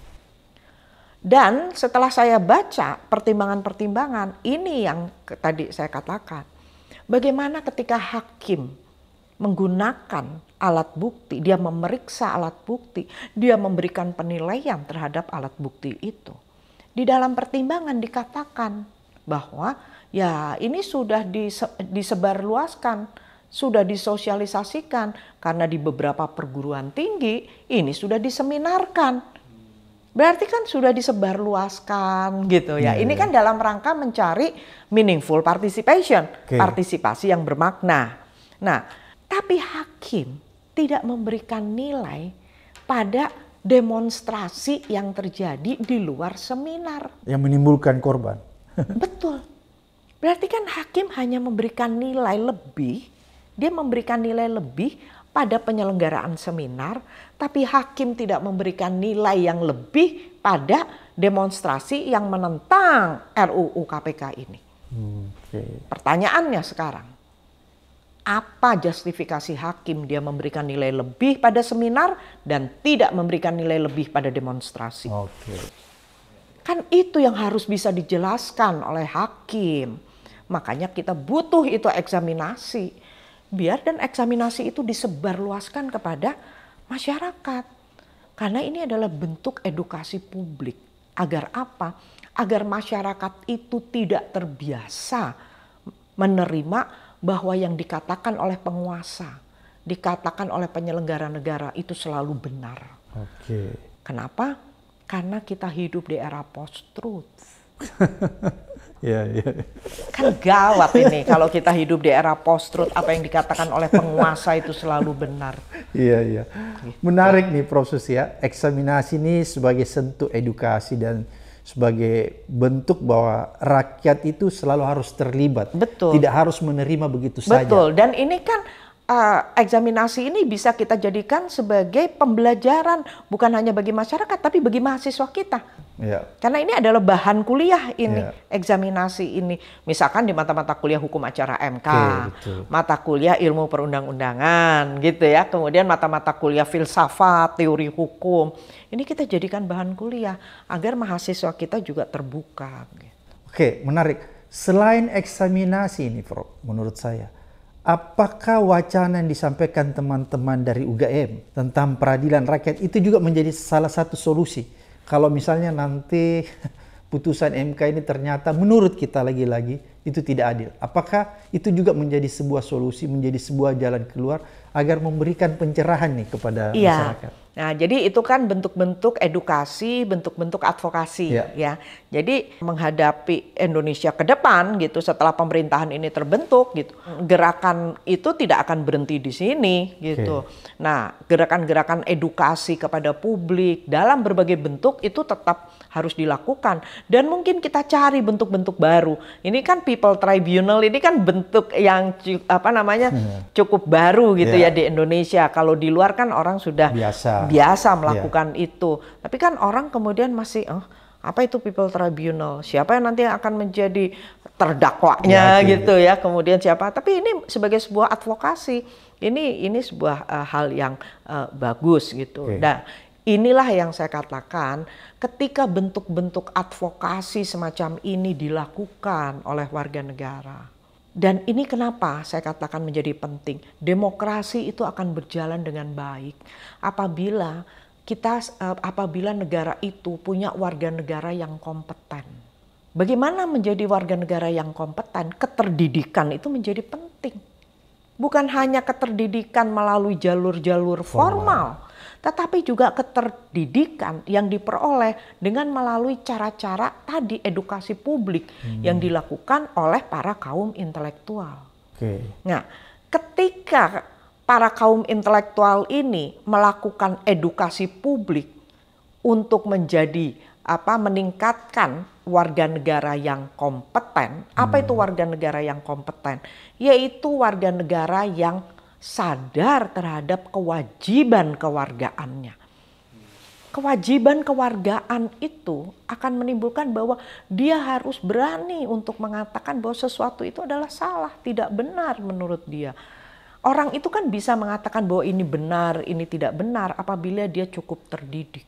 Dan setelah saya baca pertimbangan-pertimbangan, ini yang tadi saya katakan. Bagaimana ketika hakim menggunakan alat bukti, dia memeriksa alat bukti, dia memberikan penilaian terhadap alat bukti itu di dalam pertimbangan dikatakan bahwa ya ini sudah disebarluaskan, sudah disosialisasikan karena di beberapa perguruan tinggi ini sudah diseminarkan. Berarti kan sudah disebarluaskan gitu ya. ya ini iya. kan dalam rangka mencari meaningful participation, okay. partisipasi yang bermakna. Nah, tapi hakim tidak memberikan nilai pada demonstrasi yang terjadi di luar seminar. Yang menimbulkan korban. Betul. Berarti kan hakim hanya memberikan nilai lebih, dia memberikan nilai lebih pada penyelenggaraan seminar, tapi hakim tidak memberikan nilai yang lebih pada demonstrasi yang menentang RUU KPK ini. Hmm, okay. Pertanyaannya sekarang, apa justifikasi hakim dia memberikan nilai lebih pada seminar dan tidak memberikan nilai lebih pada demonstrasi. Okay. Kan itu yang harus bisa dijelaskan oleh hakim. Makanya kita butuh itu eksaminasi. Biar dan eksaminasi itu disebarluaskan kepada masyarakat. Karena ini adalah bentuk edukasi publik. Agar apa? Agar masyarakat itu tidak terbiasa menerima bahwa yang dikatakan oleh penguasa, dikatakan oleh penyelenggara negara itu selalu benar. Oke. Okay. Kenapa? Karena kita hidup di era post truth. Ya, ya. Kan gawat ini kalau kita hidup di era post truth apa yang dikatakan oleh penguasa itu selalu benar. Iya, iya. Gitu. Menarik nih proses ya. Eksaminasi ini sebagai sentuh edukasi dan sebagai bentuk bahwa rakyat itu selalu harus terlibat. Betul. Tidak harus menerima begitu Betul. saja. Betul. Dan ini kan uh, eksaminasi ini bisa kita jadikan sebagai pembelajaran bukan hanya bagi masyarakat tapi bagi mahasiswa kita. Ya. Karena ini adalah bahan kuliah ini ya. eksaminasi ini. Misalkan di mata-mata kuliah hukum acara MK, Oke, mata kuliah ilmu perundang-undangan gitu ya. Kemudian mata-mata kuliah filsafat, teori hukum ini kita jadikan bahan kuliah agar mahasiswa kita juga terbuka. Gitu. Oke, menarik. Selain eksaminasi ini, Prof, menurut saya, apakah wacana yang disampaikan teman-teman dari UGM tentang peradilan rakyat itu juga menjadi salah satu solusi? Kalau misalnya nanti putusan MK ini ternyata menurut kita lagi-lagi itu tidak adil. Apakah itu juga menjadi sebuah solusi, menjadi sebuah jalan keluar agar memberikan pencerahan nih kepada iya. masyarakat? Nah, jadi itu kan bentuk-bentuk edukasi, bentuk-bentuk advokasi ya. ya. Jadi menghadapi Indonesia ke depan gitu setelah pemerintahan ini terbentuk gitu. Gerakan itu tidak akan berhenti di sini gitu. Okay. Nah, gerakan-gerakan edukasi kepada publik dalam berbagai bentuk itu tetap harus dilakukan dan mungkin kita cari bentuk-bentuk baru. Ini kan people tribunal ini kan bentuk yang apa namanya hmm. cukup baru gitu yeah. ya iya. di Indonesia. Kalau di luar kan orang sudah biasa biasa iya. melakukan yeah. itu. Tapi kan orang kemudian masih oh, apa itu people tribunal? Siapa yang nanti akan menjadi terdakwanya ya, gitu ya. Kemudian siapa? Tapi ini sebagai sebuah advokasi. Ini ini sebuah uh, hal yang uh, bagus gitu. Okay. Nah, Inilah yang saya katakan, ketika bentuk-bentuk advokasi semacam ini dilakukan oleh warga negara. Dan ini kenapa saya katakan menjadi penting. Demokrasi itu akan berjalan dengan baik apabila kita eh, apabila negara itu punya warga negara yang kompeten. Bagaimana menjadi warga negara yang kompeten? Keterdidikan itu menjadi penting. Bukan hanya keterdidikan melalui jalur-jalur formal, formal tetapi juga keterdidikan yang diperoleh dengan melalui cara-cara tadi edukasi publik hmm. yang dilakukan oleh para kaum intelektual. Okay. Nah, ketika para kaum intelektual ini melakukan edukasi publik untuk menjadi apa meningkatkan warga negara yang kompeten. Apa hmm. itu warga negara yang kompeten? Yaitu warga negara yang sadar terhadap kewajiban kewargaannya. Kewajiban kewargaan itu akan menimbulkan bahwa dia harus berani untuk mengatakan bahwa sesuatu itu adalah salah, tidak benar menurut dia. Orang itu kan bisa mengatakan bahwa ini benar, ini tidak benar apabila dia cukup terdidik.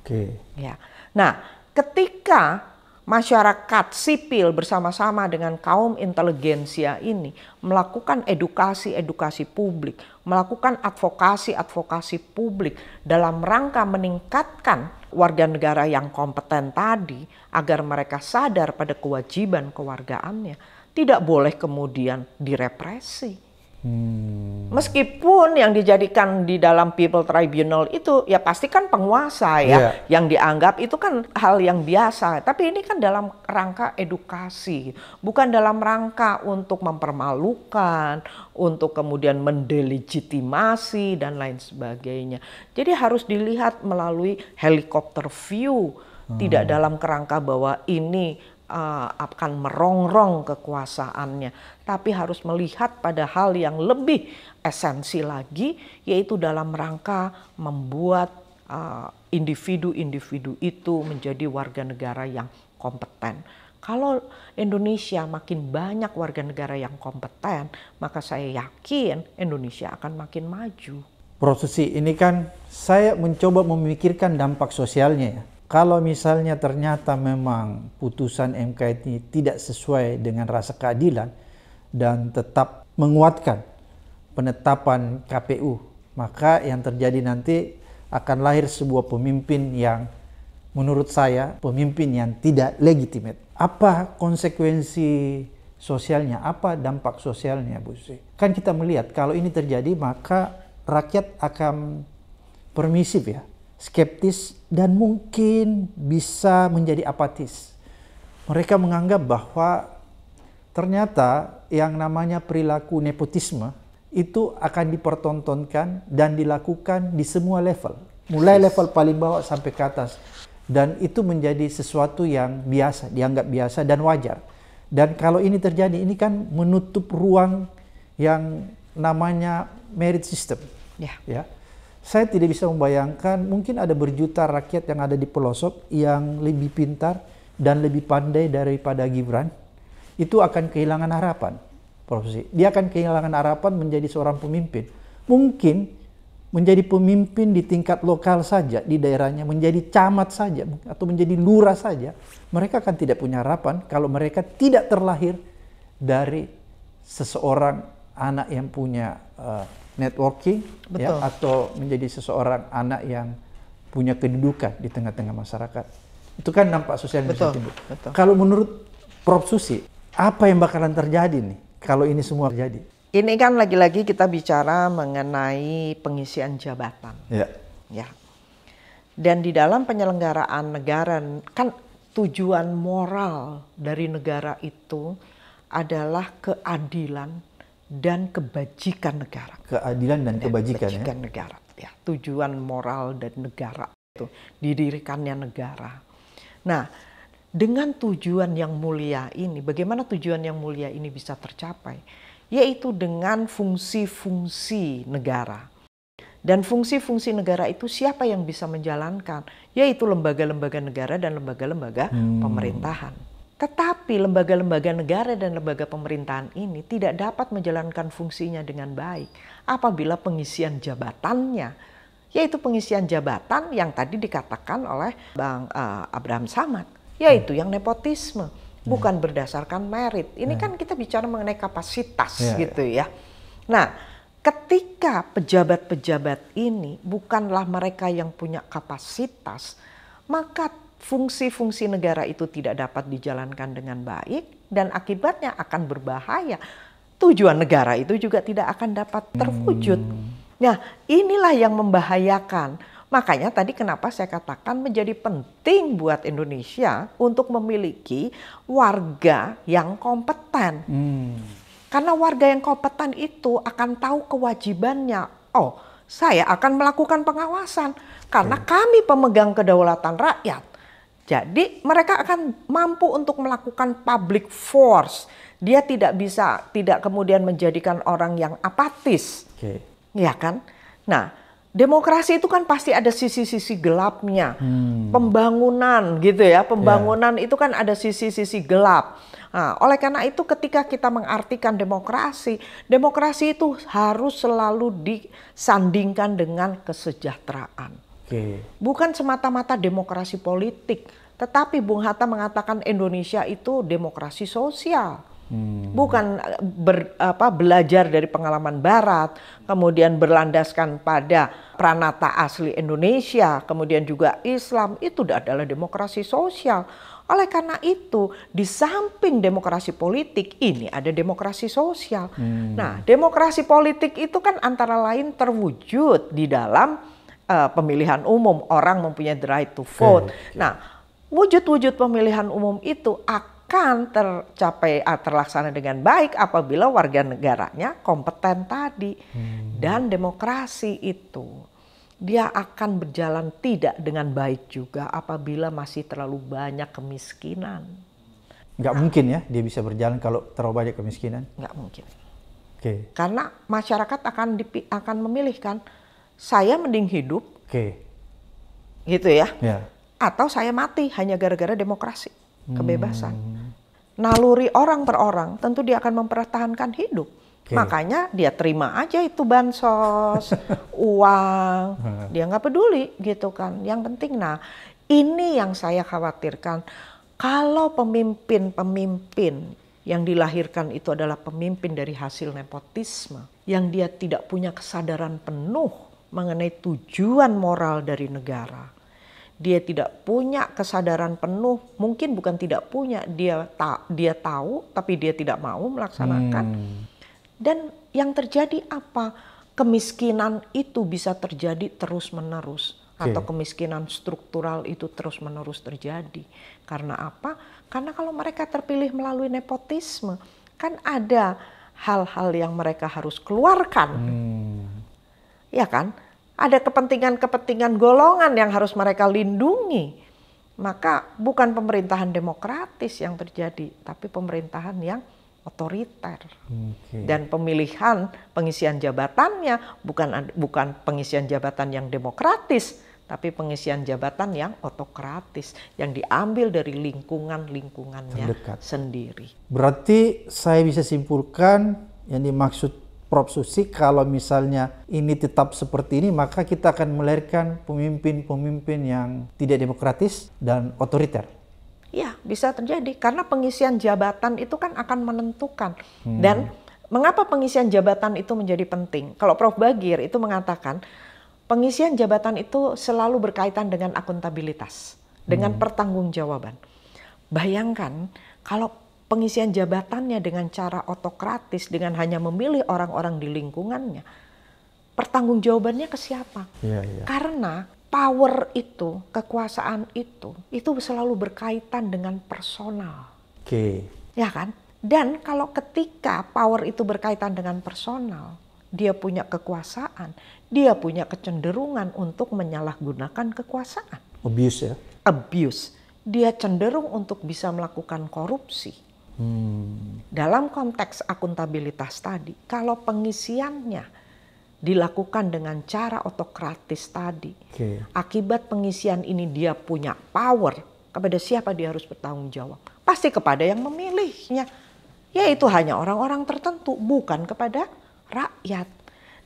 Oke. Ya. Nah, ketika masyarakat sipil bersama-sama dengan kaum inteligensia ini melakukan edukasi-edukasi publik, melakukan advokasi-advokasi publik dalam rangka meningkatkan warga negara yang kompeten tadi agar mereka sadar pada kewajiban kewargaannya, tidak boleh kemudian direpresi. Hmm. Meskipun yang dijadikan di dalam People Tribunal itu ya pasti kan penguasa ya, yeah. yang dianggap itu kan hal yang biasa. Tapi ini kan dalam rangka edukasi, bukan dalam rangka untuk mempermalukan, untuk kemudian mendelegitimasi dan lain sebagainya. Jadi harus dilihat melalui helikopter view, hmm. tidak dalam kerangka bahwa ini uh, akan merongrong kekuasaannya, tapi harus melihat pada hal yang lebih esensi lagi, yaitu dalam rangka membuat eh, individu-individu uh, itu menjadi warga negara yang kompeten. Kalau Indonesia makin banyak warga negara yang kompeten, maka saya yakin Indonesia akan makin maju. Prosesi ini kan saya mencoba memikirkan dampak sosialnya ya kalau misalnya ternyata memang putusan MK ini tidak sesuai dengan rasa keadilan dan tetap menguatkan penetapan KPU, maka yang terjadi nanti akan lahir sebuah pemimpin yang menurut saya pemimpin yang tidak legitimate. Apa konsekuensi sosialnya? Apa dampak sosialnya, Bu Susi? Kan kita melihat kalau ini terjadi maka rakyat akan permisif ya skeptis, dan mungkin bisa menjadi apatis. Mereka menganggap bahwa ternyata yang namanya perilaku nepotisme itu akan dipertontonkan dan dilakukan di semua level, mulai level paling bawah sampai ke atas, dan itu menjadi sesuatu yang biasa, dianggap biasa dan wajar. Dan kalau ini terjadi, ini kan menutup ruang yang namanya merit system, yeah. ya. ya. Saya tidak bisa membayangkan mungkin ada berjuta rakyat yang ada di pelosok yang lebih pintar dan lebih pandai daripada Gibran. Itu akan kehilangan harapan, Profesi. Dia akan kehilangan harapan menjadi seorang pemimpin. Mungkin menjadi pemimpin di tingkat lokal saja di daerahnya, menjadi camat saja atau menjadi lurah saja, mereka akan tidak punya harapan kalau mereka tidak terlahir dari seseorang anak yang punya uh, networking ya, Betul. ya atau menjadi seseorang anak yang punya kedudukan di tengah-tengah masyarakat. Itu kan nampak sosial yang Betul. Betul. Kalau menurut Prof Susi, apa yang bakalan terjadi nih kalau ini semua terjadi? Ini kan lagi-lagi kita bicara mengenai pengisian jabatan. Ya. Ya. Dan di dalam penyelenggaraan negara kan tujuan moral dari negara itu adalah keadilan dan kebajikan negara. Keadilan dan, dan kebajikan, ya. kebajikan ya? negara. Ya, tujuan moral dan negara itu didirikannya negara. Nah, dengan tujuan yang mulia ini, bagaimana tujuan yang mulia ini bisa tercapai? Yaitu dengan fungsi-fungsi negara. Dan fungsi-fungsi negara itu siapa yang bisa menjalankan? Yaitu lembaga-lembaga negara dan lembaga-lembaga hmm. pemerintahan. Tetapi lembaga-lembaga negara dan lembaga pemerintahan ini tidak dapat menjalankan fungsinya dengan baik apabila pengisian jabatannya, yaitu pengisian jabatan yang tadi dikatakan oleh Bang uh, Abraham Samad, yaitu hmm. yang nepotisme, hmm. bukan berdasarkan merit. Ini hmm. kan kita bicara mengenai kapasitas ya, ya. gitu ya. ya. Nah, ketika pejabat-pejabat ini bukanlah mereka yang punya kapasitas, maka fungsi-fungsi negara itu tidak dapat dijalankan dengan baik dan akibatnya akan berbahaya. Tujuan negara itu juga tidak akan dapat terwujud. Hmm. Nah, inilah yang membahayakan. Makanya tadi kenapa saya katakan menjadi penting buat Indonesia untuk memiliki warga yang kompeten. Hmm. Karena warga yang kompeten itu akan tahu kewajibannya. Oh, saya akan melakukan pengawasan karena kami pemegang kedaulatan rakyat jadi mereka akan mampu untuk melakukan public force. Dia tidak bisa tidak kemudian menjadikan orang yang apatis. Okay. Ya kan? Nah, demokrasi itu kan pasti ada sisi-sisi gelapnya. Hmm. Pembangunan gitu ya, pembangunan yeah. itu kan ada sisi-sisi gelap. Nah, oleh karena itu ketika kita mengartikan demokrasi, demokrasi itu harus selalu disandingkan dengan kesejahteraan. Okay. Bukan semata-mata demokrasi politik, tetapi Bung Hatta mengatakan Indonesia itu demokrasi sosial. Hmm. Bukan eh, ber, apa, belajar dari pengalaman Barat, kemudian berlandaskan pada pranata asli Indonesia, kemudian juga Islam, itu adalah demokrasi sosial. Oleh karena itu, di samping demokrasi politik ini ada demokrasi sosial. Hmm. Nah, demokrasi politik itu kan antara lain terwujud di dalam uh, pemilihan umum orang mempunyai the right to vote. Okay, okay. Nah, wujud-wujud pemilihan umum itu akan tercapai eh, terlaksana dengan baik apabila warga negaranya kompeten tadi hmm. dan demokrasi itu dia akan berjalan tidak dengan baik juga apabila masih terlalu banyak kemiskinan. Nggak nah, mungkin ya dia bisa berjalan kalau terlalu banyak kemiskinan. Nggak mungkin. Okay. Karena masyarakat akan dipi akan memilih kan, saya mending hidup, okay. gitu ya, yeah. atau saya mati hanya gara-gara demokrasi, hmm. kebebasan. Hmm. Naluri orang per orang, tentu dia akan mempertahankan hidup. Okay. Makanya dia terima aja itu bansos, uang, dia nggak peduli gitu kan. Yang penting, nah ini yang saya khawatirkan. Kalau pemimpin-pemimpin yang dilahirkan itu adalah pemimpin dari hasil nepotisme, yang dia tidak punya kesadaran penuh mengenai tujuan moral dari negara. Dia tidak punya kesadaran penuh, mungkin bukan tidak punya, dia ta dia tahu tapi dia tidak mau melaksanakan. Hmm. Dan yang terjadi apa? Kemiskinan itu bisa terjadi terus-menerus okay. atau kemiskinan struktural itu terus-menerus terjadi. Karena apa? Karena kalau mereka terpilih melalui nepotisme, kan ada hal-hal yang mereka harus keluarkan. Hmm. Ya kan? Ada kepentingan-kepentingan golongan yang harus mereka lindungi. Maka bukan pemerintahan demokratis yang terjadi, tapi pemerintahan yang otoriter. Okay. Dan pemilihan pengisian jabatannya bukan bukan pengisian jabatan yang demokratis, tapi pengisian jabatan yang otokratis yang diambil dari lingkungan-lingkungannya sendiri. Berarti saya bisa simpulkan yang dimaksud Prof. Susi kalau misalnya ini tetap seperti ini maka kita akan melahirkan pemimpin-pemimpin yang tidak demokratis dan otoriter. Ya bisa terjadi karena pengisian jabatan itu kan akan menentukan hmm. dan mengapa pengisian jabatan itu menjadi penting. Kalau Prof. Bagir itu mengatakan pengisian jabatan itu selalu berkaitan dengan akuntabilitas, dengan hmm. pertanggungjawaban. Bayangkan kalau pengisian jabatannya dengan cara otokratis, dengan hanya memilih orang-orang di lingkungannya, pertanggungjawabannya ke siapa? Ya, ya. Karena power itu, kekuasaan itu, itu selalu berkaitan dengan personal. Oke. Okay. Ya kan? Dan kalau ketika power itu berkaitan dengan personal, dia punya kekuasaan, dia punya kecenderungan untuk menyalahgunakan kekuasaan. Abuse ya? Abuse. Dia cenderung untuk bisa melakukan korupsi. Hmm. Dalam konteks akuntabilitas tadi, kalau pengisiannya dilakukan dengan cara otokratis tadi, okay. akibat pengisian ini dia punya power kepada siapa dia harus bertanggung jawab? Pasti kepada yang memilihnya, yaitu hanya orang-orang tertentu, bukan kepada rakyat.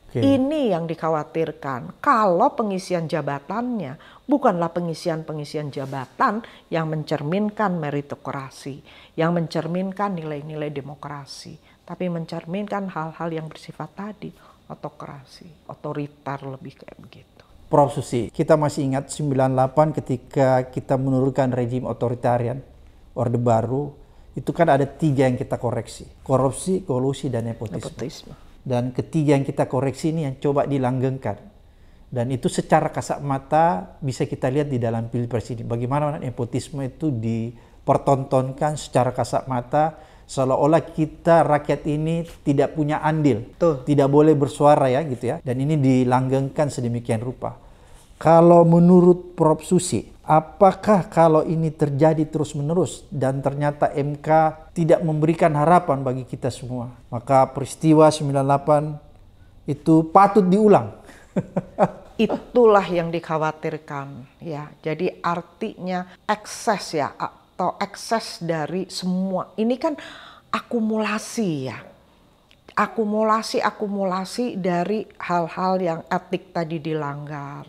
Okay. Ini yang dikhawatirkan. Kalau pengisian jabatannya bukanlah pengisian-pengisian jabatan yang mencerminkan meritokrasi, yang mencerminkan nilai-nilai demokrasi, tapi mencerminkan hal-hal yang bersifat tadi, otokrasi, otoriter lebih kayak begitu. Prof. Susi, kita masih ingat 98 ketika kita menurunkan rejim otoritarian Orde Baru, itu kan ada tiga yang kita koreksi. Korupsi, kolusi, dan nepotisme. nepotisme. Dan ketiga yang kita koreksi ini yang coba dilanggengkan dan itu secara kasat mata bisa kita lihat di dalam pilpres ini. Bagaimana nepotisme itu dipertontonkan secara kasat mata seolah-olah kita rakyat ini tidak punya andil, Tuh. tidak boleh bersuara ya gitu ya. Dan ini dilanggengkan sedemikian rupa. Kalau menurut Prof Susi, apakah kalau ini terjadi terus-menerus dan ternyata MK tidak memberikan harapan bagi kita semua, maka peristiwa 98 itu patut diulang. Itulah yang dikhawatirkan ya. Jadi artinya ekses ya atau ekses dari semua. Ini kan akumulasi ya. Akumulasi-akumulasi dari hal-hal yang etik tadi dilanggar.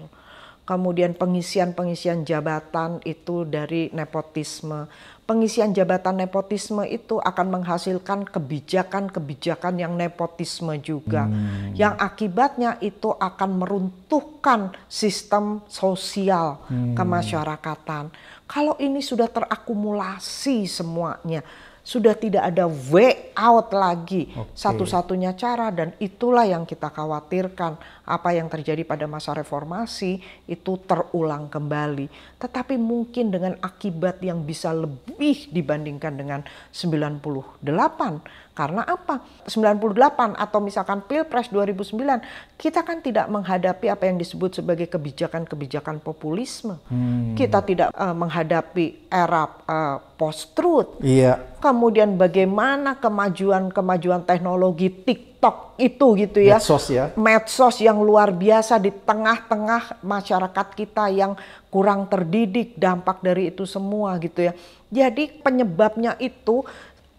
Kemudian pengisian-pengisian jabatan itu dari nepotisme pengisian jabatan nepotisme itu akan menghasilkan kebijakan-kebijakan yang nepotisme juga hmm. yang akibatnya itu akan meruntuhkan sistem sosial hmm. kemasyarakatan. Kalau ini sudah terakumulasi semuanya, sudah tidak ada way out lagi. Okay. Satu-satunya cara dan itulah yang kita khawatirkan apa yang terjadi pada masa reformasi itu terulang kembali. Tetapi mungkin dengan akibat yang bisa lebih dibandingkan dengan 98 karena apa? 98 atau misalkan Pilpres 2009, kita kan tidak menghadapi apa yang disebut sebagai kebijakan-kebijakan populisme. Hmm. Kita tidak uh, menghadapi era uh, post-truth. Iya. Kemudian bagaimana kemajuan-kemajuan teknologi TikTok itu gitu ya. Medsos ya. Medsos yang luar biasa di tengah-tengah masyarakat kita yang kurang terdidik dampak dari itu semua gitu ya. Jadi penyebabnya itu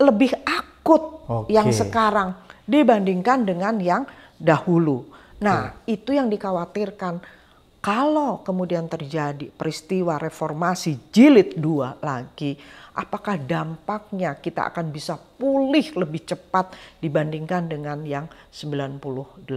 lebih akut okay. yang sekarang dibandingkan dengan yang dahulu. Nah, okay. itu yang dikhawatirkan kalau kemudian terjadi peristiwa reformasi jilid dua lagi, apakah dampaknya kita akan bisa pulih lebih cepat dibandingkan dengan yang 98?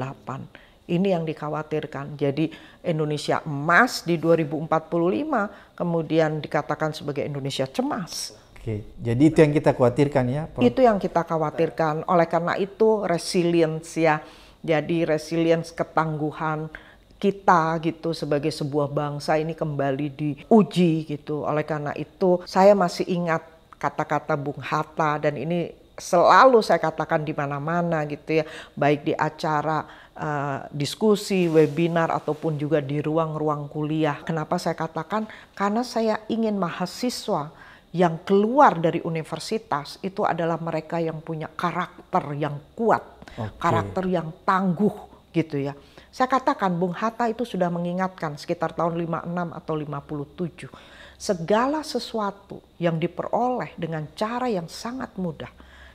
Ini yang dikhawatirkan. Jadi Indonesia emas di 2045 kemudian dikatakan sebagai Indonesia cemas. Oke, jadi itu yang kita khawatirkan ya. Prof. Itu yang kita khawatirkan. Oleh karena itu resilience ya. Jadi resilience ketangguhan kita gitu sebagai sebuah bangsa ini kembali diuji gitu. Oleh karena itu saya masih ingat kata-kata Bung Hatta dan ini selalu saya katakan di mana-mana gitu ya, baik di acara uh, diskusi, webinar ataupun juga di ruang-ruang kuliah. Kenapa saya katakan? Karena saya ingin mahasiswa yang keluar dari universitas itu adalah mereka yang punya karakter yang kuat, okay. karakter yang tangguh gitu ya. Saya katakan Bung Hatta itu sudah mengingatkan sekitar tahun 56 atau 57. Segala sesuatu yang diperoleh dengan cara yang sangat mudah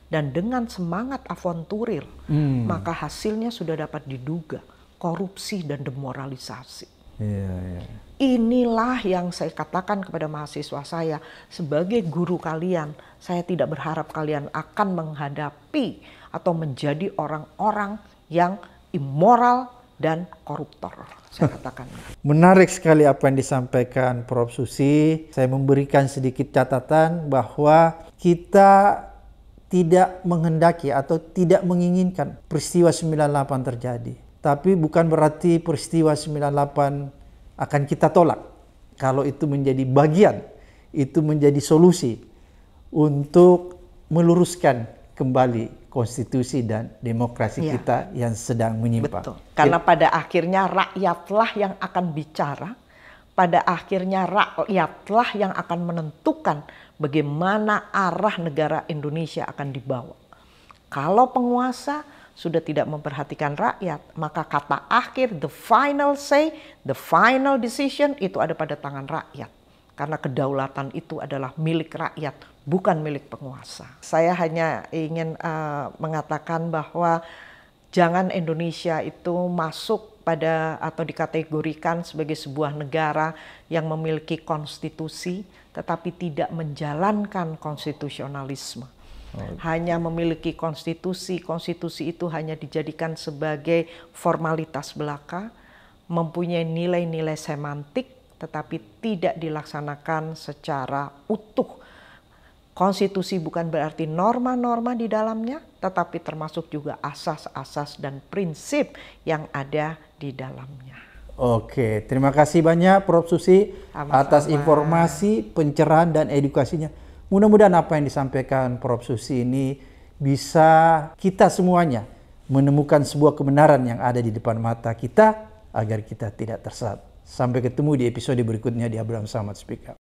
dan dengan semangat avonturil, hmm. maka hasilnya sudah dapat diduga korupsi dan demoralisasi. Iya, iya. Inilah yang saya katakan kepada mahasiswa saya sebagai guru kalian. Saya tidak berharap kalian akan menghadapi atau menjadi orang-orang yang immoral dan koruptor. Saya katakan. Menarik sekali apa yang disampaikan Prof Susi. Saya memberikan sedikit catatan bahwa kita tidak menghendaki atau tidak menginginkan peristiwa 98 terjadi tapi bukan berarti peristiwa 98 akan kita tolak. Kalau itu menjadi bagian, itu menjadi solusi untuk meluruskan kembali konstitusi dan demokrasi ya. kita yang sedang menyimpang. Betul. Karena ya. pada akhirnya rakyatlah yang akan bicara, pada akhirnya rakyatlah yang akan menentukan bagaimana arah negara Indonesia akan dibawa. Kalau penguasa sudah tidak memperhatikan rakyat, maka kata akhir, the final say, the final decision itu ada pada tangan rakyat. Karena kedaulatan itu adalah milik rakyat, bukan milik penguasa. Saya hanya ingin uh, mengatakan bahwa jangan Indonesia itu masuk pada atau dikategorikan sebagai sebuah negara yang memiliki konstitusi tetapi tidak menjalankan konstitusionalisme. Oh. hanya memiliki konstitusi, konstitusi itu hanya dijadikan sebagai formalitas belaka, mempunyai nilai-nilai semantik tetapi tidak dilaksanakan secara utuh. Konstitusi bukan berarti norma-norma di dalamnya, tetapi termasuk juga asas-asas dan prinsip yang ada di dalamnya. Oke, terima kasih banyak Prof Susi Sama -sama. atas informasi, pencerahan dan edukasinya Mudah-mudahan apa yang disampaikan Prof. Susi ini bisa kita semuanya menemukan sebuah kebenaran yang ada di depan mata kita agar kita tidak tersat Sampai ketemu di episode berikutnya di Abraham Samad Speak Up.